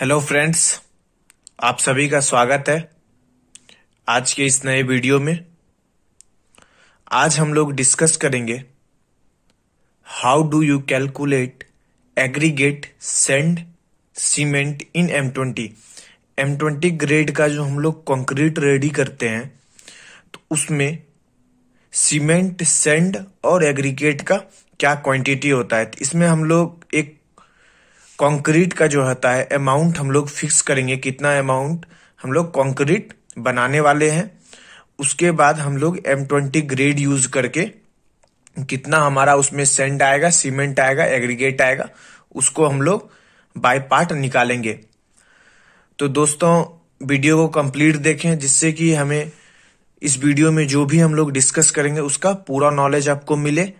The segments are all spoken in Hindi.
हेलो फ्रेंड्स आप सभी का स्वागत है आज के इस नए वीडियो में आज हम लोग डिस्कस करेंगे how do you calculate aggregate sand cement in M twenty M twenty grade का जो हम लोग कंक्रीट रेडी करते हैं तो उसमें सीमेंट सेंड और एग्रीगेट का क्या क्वांटिटी होता है इसमें हम लोग एक कंक्रीट का जो होता है अमाउंट हम लोग फिक्स करेंगे कितना अमाउंट हम लोग कंक्रीट बनाने वाले हैं उसके बाद हम लोग एम ट्वेंटी ग्रेड यूज करके कितना हमारा उसमें सेंड आएगा सीमेंट आएगा एग्रीगेट आएगा उसको हम लोग बाय पार्ट निकालेंगे तो दोस्तों वीडियो को कंप्लीट देखें जिससे कि हमें इस वीडियो में जो भी हम लोग डिस्कस करेंगे उसका पूरा नॉलेज आपको मिले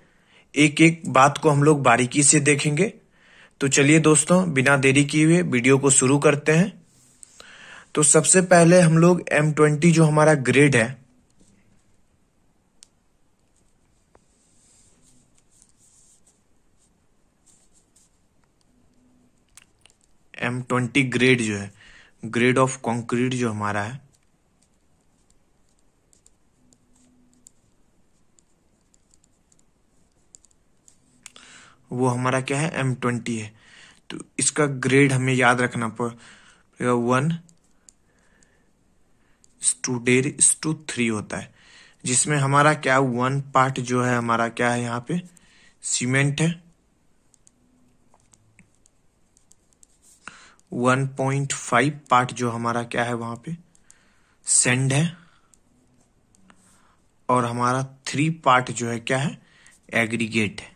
एक एक बात को हम लोग बारीकी से देखेंगे तो चलिए दोस्तों बिना देरी किए हुए वीडियो को शुरू करते हैं तो सबसे पहले हम लोग एम ट्वेंटी जो हमारा ग्रेड है एम ट्वेंटी ग्रेड जो है ग्रेड ऑफ कंक्रीट जो हमारा है वो हमारा क्या है एम ट्वेंटी है तो इसका ग्रेड हमें याद रखना पड़ेगा वन टू डेर टू थ्री होता है जिसमें हमारा क्या वन पार्ट जो है हमारा क्या है यहाँ पे सीमेंट है वन पॉइंट फाइव पार्ट जो हमारा क्या है वहां पे सेंड है और हमारा थ्री पार्ट जो है क्या है एग्रीगेट है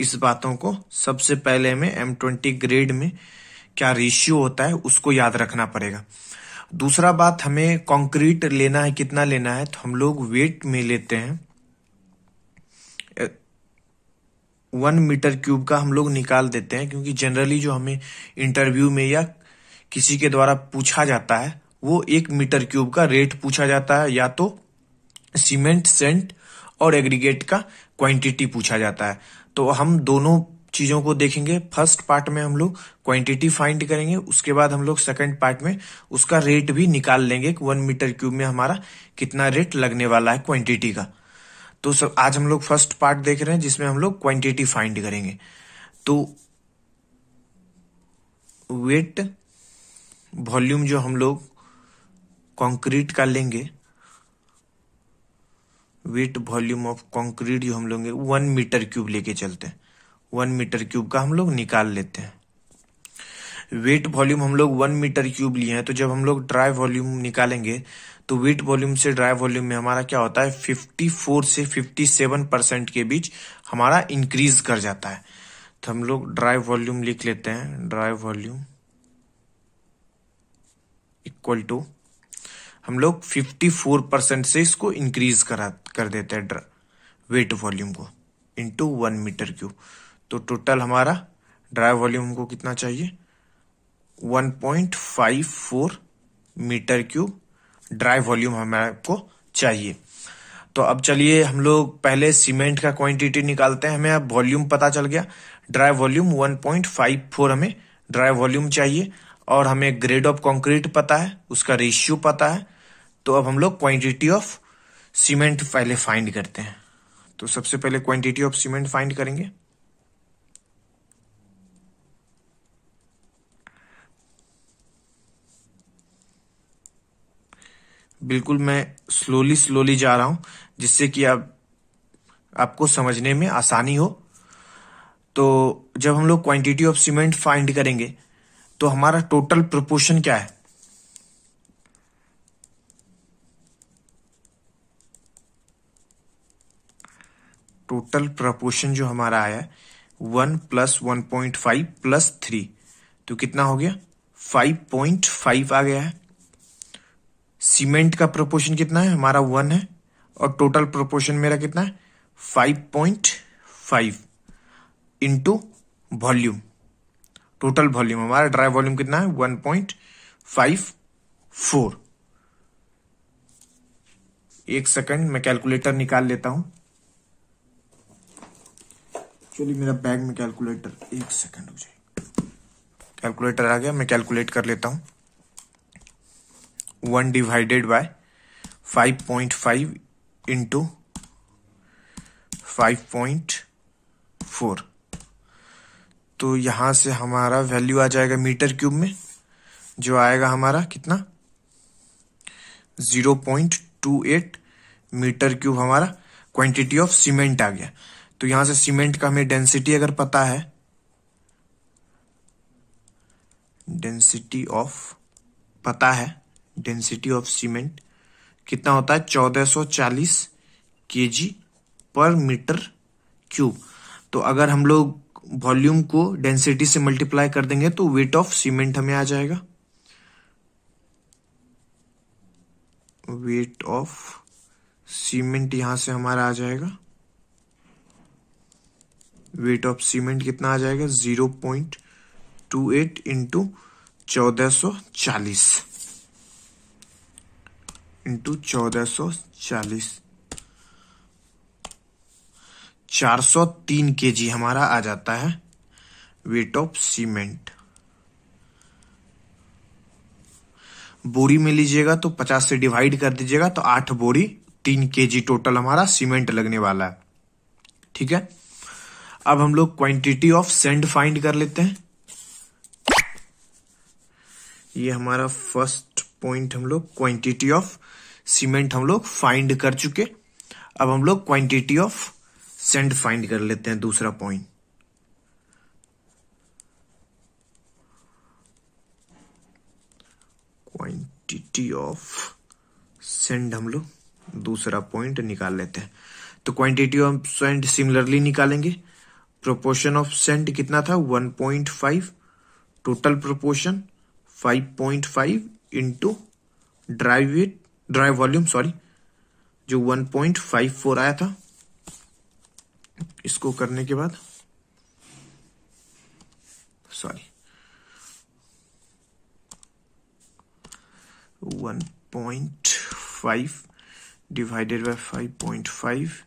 इस बातों को सबसे पहले में एम ट्वेंटी ग्रेड में क्या रेशियो होता है उसको याद रखना पड़ेगा दूसरा बात हमें कंक्रीट लेना है कितना लेना है तो हम लोग वेट में लेते हैं वन मीटर क्यूब का हम लोग निकाल देते हैं क्योंकि जनरली जो हमें इंटरव्यू में या किसी के द्वारा पूछा जाता है वो एक मीटर क्यूब का रेट पूछा जाता है या तो सीमेंट सेंट और एग्रीगेट का क्वांटिटी पूछा जाता है तो हम दोनों चीजों को देखेंगे फर्स्ट पार्ट में हम लोग क्वांटिटी फाइंड करेंगे उसके बाद हम लोग सेकंड पार्ट में उसका रेट भी निकाल लेंगे कि वन मीटर क्यूब में हमारा कितना रेट लगने वाला है क्वांटिटी का तो सब आज हम लोग फर्स्ट पार्ट देख रहे हैं जिसमें हम लोग क्वांटिटी फाइंड करेंगे तो वेट वॉल्यूम जो हम लोग कॉन्क्रीट का लेंगे वेट वॉल्यूम ऑफ कंक्रीट जो हम लोग वन मीटर क्यूब लेके चलते हैं वन मीटर क्यूब का हम लोग निकाल लेते हैं वेट वॉल्यूम हम लोग वन मीटर क्यूब लिए हैं तो जब हम लोग ड्राई वॉल्यूम निकालेंगे तो वेट वॉल्यूम से ड्राई वॉल्यूम में हमारा क्या होता है 54 से 57 परसेंट के बीच हमारा इंक्रीज कर जाता है तो हम लोग ड्राई वॉल्यूम लिख लेते हैं ड्राई वॉल्यूम इक्वल टू हम लोग 54 परसेंट से इसको इंक्रीज करा कर देते हैं वेट वॉल्यूम को इंटू वन मीटर क्यूब तो टोटल हमारा ड्राई वॉल्यूम को कितना चाहिए 1.54 मीटर क्यूब ड्राई वॉल्यूम हमें आपको चाहिए तो अब चलिए हम लोग पहले सीमेंट का क्वांटिटी निकालते हैं हमें अब वॉल्यूम पता चल गया ड्राई वॉल्यूम 1.54 हमें ड्राई वॉल्यूम चाहिए और हमें ग्रेड ऑफ कंक्रीट पता है उसका रेशियो पता है तो अब हम लोग क्वांटिटी ऑफ सीमेंट पहले फाइंड करते हैं तो सबसे पहले क्वांटिटी ऑफ सीमेंट फाइंड करेंगे बिल्कुल मैं स्लोली स्लोली जा रहा हूं जिससे कि आप आपको समझने में आसानी हो तो जब हम लोग क्वांटिटी ऑफ सीमेंट फाइंड करेंगे तो हमारा टोटल प्रोपोर्शन क्या है टोटल प्रपोर्शन जो हमारा आया one plus one point five plus three तो कितना हो गया फाइव पॉइंट फाइव आ गया है सीमेंट का प्रपोर्शन कितना है हमारा वन है और टोटल प्रपोर्शन मेरा कितना है five point five into volume total volume हमारा ड्राई वॉल्यूम कितना है वन पॉइंट फाइव फोर एक सेकंड मैं कैलकुलेटर निकाल लेता हूं एक्चुअली मेरा बैग में कैलकुलेटर एक सेकंड हो जाए कैलकुलेटर आ गया मैं कैलकुलेट कर लेता हूं one divided by five point five into five point four तो यहां से हमारा वैल्यू आ जाएगा मीटर क्यूब में जो आएगा हमारा कितना zero point two eight metre cube हमारा क्वांटिटी ऑफ सीमेंट आ गया तो यहां से सीमेंट का हमें डेंसिटी अगर पता है डेंसिटी ऑफ पता है डेंसिटी ऑफ सीमेंट कितना होता है 1440 केजी पर मीटर क्यूब तो अगर हम लोग वॉल्यूम को डेंसिटी से मल्टीप्लाई कर देंगे तो वेट ऑफ सीमेंट हमें आ जाएगा वेट ऑफ सीमेंट यहां से हमारा आ जाएगा वेट ऑफ सीमेंट कितना आ जाएगा zero point two eight into चौदह सो चालीस इंटू चौदह सो चालीस चार सौ तीन के जी हमारा आ जाता है वेट ऑफ सीमेंट बोरी में लीजिएगा तो पचास से डिवाइड कर दीजिएगा तो आठ बोरी तीन के जी टोटल हमारा सीमेंट लगने वाला है ठीक है अब हम लोग क्वांटिटी ऑफ सेंड फाइंड कर लेते हैं ये हमारा फर्स्ट पॉइंट हम लोग क्वांटिटी ऑफ सीमेंट हम लोग फाइंड कर चुके अब हम लोग क्वांटिटी ऑफ सेंड फाइंड कर लेते हैं दूसरा पॉइंट क्वांटिटी ऑफ सेंड हम लोग दूसरा पॉइंट निकाल लेते हैं तो क्वांटिटी ऑफ सेंड सिमिलरली निकालेंगे प्रोपोर्शन ऑफ सेंट कितना था 1.5 total proportion 5.5 into drive drive volume sorry जो 1.54 आया था इसको करने के बाद सॉरी 1.5 डिवाइडेड बाय 5.5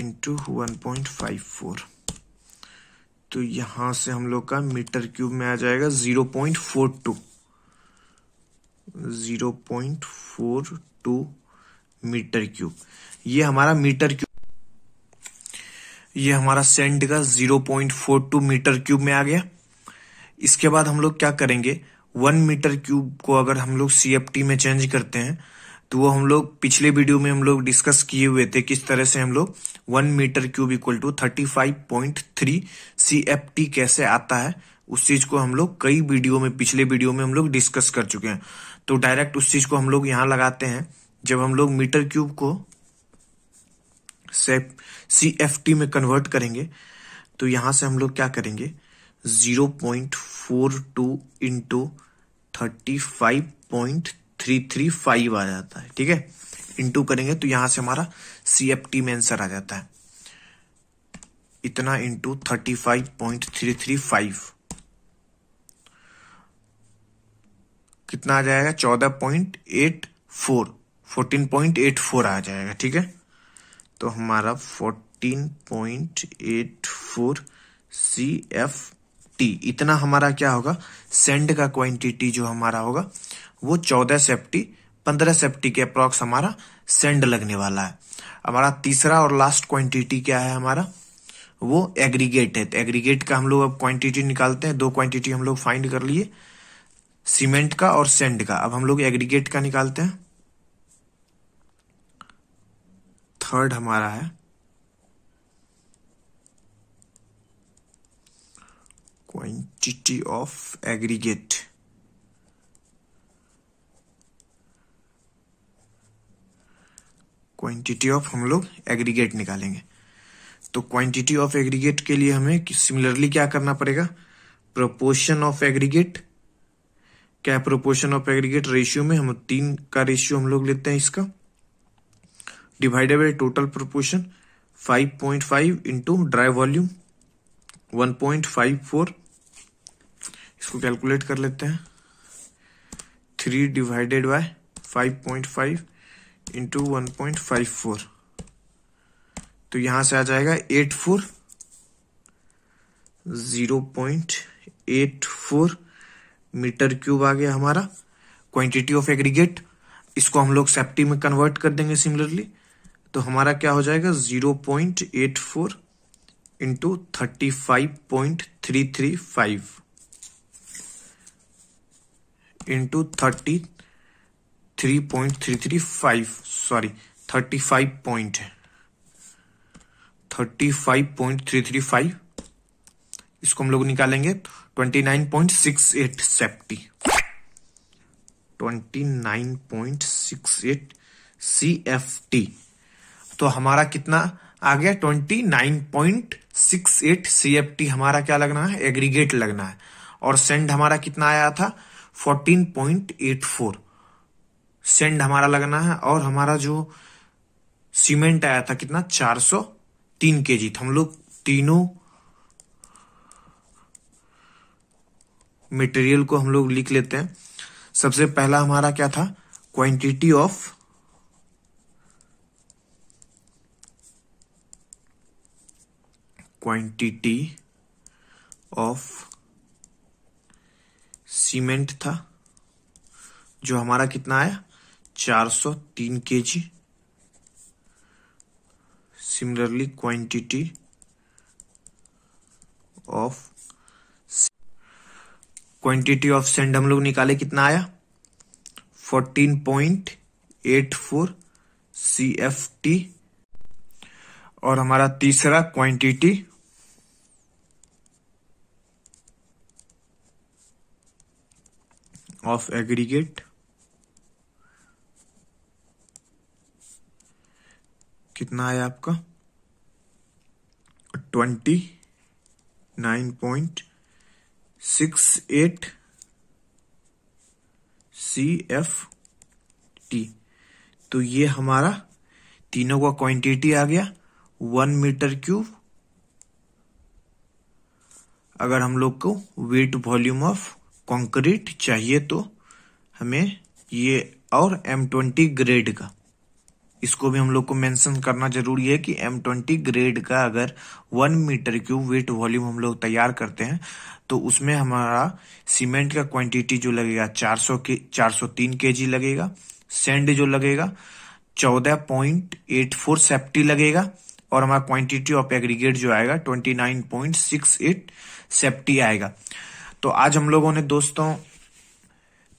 into 1.54 तो यहां से हम लोग का मीटर क्यूब में आ जाएगा zero point four two zero point four two metre cube ये हमारा मीटर क्यूब ये हमारा सेंट का zero point four two metre cube में आ गया इसके बाद हम लोग क्या करेंगे वन मीटर क्यूब को अगर हम लोग सी में चेंज करते हैं तो वो हम लोग पिछले वीडियो में हम लोग डिस्कस किए हुए थे किस तरह से हम लोग one metre cube equal to thirty five point three C F T कैसे आता है उस चीज को हम लोग कई वीडियो में पिछले वीडियो में हम लोग डिस्कस कर चुके हैं तो डायरेक्ट उस चीज को हम लोग यहाँ लगाते हैं जब हम लोग मीटर क्यूब को सी एफ टी में कन्वर्ट करेंगे तो यहाँ से हम लोग क्या करेंगे zero point four two into thirty five point three three five आ जाता है ठीक है इंटू करेंगे तो यहां से हमारा सी एफ टी में आंसर आ जाता है इतना into thirty five point three three five कितना आ जाएगा चौदह point eight four fourteen point eight four आ जाएगा ठीक है तो हमारा fourteen point eight four C F T इतना हमारा क्या होगा सेंड का क्वांटिटी जो हमारा होगा वो चौदह सेफ्टी पंद्रह सेफ्टी के अप्रॉक्स हमारा सेंड लगने वाला है हमारा तीसरा और लास्ट क्वांटिटी क्या है हमारा वो एग्रीगेट है तो एग्रीगेट का हम लोग अब क्वांटिटी निकालते हैं दो क्वांटिटी हम लोग फाइंड कर लिए सीमेंट का और सेंड का अब हम लोग एग्रीगेट का निकालते हैं थर्ड हमारा है quantity of aggregate quantity of हम लोग एग्रीगेट निकालेंगे तो क्वांटिटी ऑफ एग्रीगेट के लिए हमें सिमिलरली क्या करना पड़ेगा प्रोपोर्शन ऑफ एग्रीगेट क्या प्रोपोर्शन ऑफ एग्रीगेट रेशियो में हम तीन का रेशियो हम लोग लेते हैं इसका divided by total proportion 5.5 point five into dry volume 1.54 इसको कैलकुलेट कर लेते हैं 3 divided by 5.5 into one point five four तो यहां से आ जाएगा eight four zero point eight four metre cube आ गया हमारा क्वांटिटी ऑफ एग्रीगेट इसको हम लोग सेफ्टी में कन्वर्ट कर देंगे सिमिलरली तो हमारा क्या हो जाएगा zero point eight four into thirty five point three three five into thirty three point three three five sorry thirty five point thirty five point three three five इसको हम लोग निकालेंगे twenty nine point six eight safety twenty nine point six eight C F T तो हमारा कितना आ गया twenty nine point six eight C F T हमारा क्या लगना है एग्रीगेट लगना है और सेंड हमारा कितना आया था fourteen point eight four sand हमारा लगना है और हमारा जो सीमेंट आया था कितना चार सौ तीन के जी तो हम लोग तीनों मटेरियल को हम लोग लिख लेते हैं सबसे पहला हमारा क्या था quantity of quantity of cement था जो हमारा कितना आया चार सौ तीन K G similarly quantity of quantity of sand हम लोग निकाले कितना आया fourteen point eight four C F T और हमारा तीसरा क्वांटिटी ऑफ एग्रीगेट कितना आया आपका twenty nine point six eight C F T तो ये हमारा तीनों का क्वांटिटी आ गया वन मीटर क्यूब अगर हम लोग को वेट वॉल्यूम ऑफ कंक्रीट चाहिए तो हमें ये और एम ट्वेंटी ग्रेड का इसको भी हम लोग को मेंशन करना जरूरी है कि एम ट्वेंटी ग्रेड का अगर one metre cube wet volume हम लोग तैयार करते हैं तो उसमें हमारा सीमेंट का क्वांटिटी जो लगेगा 400 के 403 केजी लगेगा सेंड जो लगेगा 14.84 सेफ्टी लगेगा और हमारा क्वांटिटी ऑफ एग्रीगेट जो आएगा 29.68 सेफ्टी आएगा तो आज हम लोगों ने दोस्तों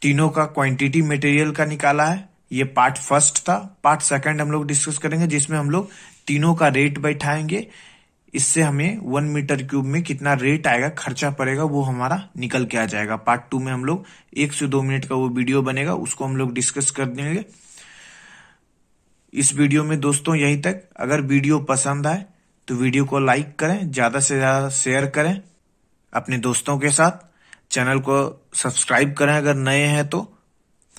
तीनों का क्वांटिटी मटेरियल का निकाला है ये पार्ट फर्स्ट था पार्ट सेकंड हम लोग डिस्कस करेंगे जिसमें हम लोग तीनों का रेट बैठाएंगे इससे हमें वन मीटर क्यूब में कितना रेट आएगा खर्चा पड़ेगा वो हमारा निकल के आ जाएगा पार्ट टू में हम लोग एक से दो मिनट का वो वीडियो बनेगा उसको हम लोग डिस्कस कर देंगे इस वीडियो में दोस्तों यहीं तक अगर वीडियो पसंद आए तो वीडियो को लाइक करें ज़्यादा से ज़्यादा शेयर करें अपने दोस्तों के साथ चैनल को सब्सक्राइब करें अगर नए हैं तो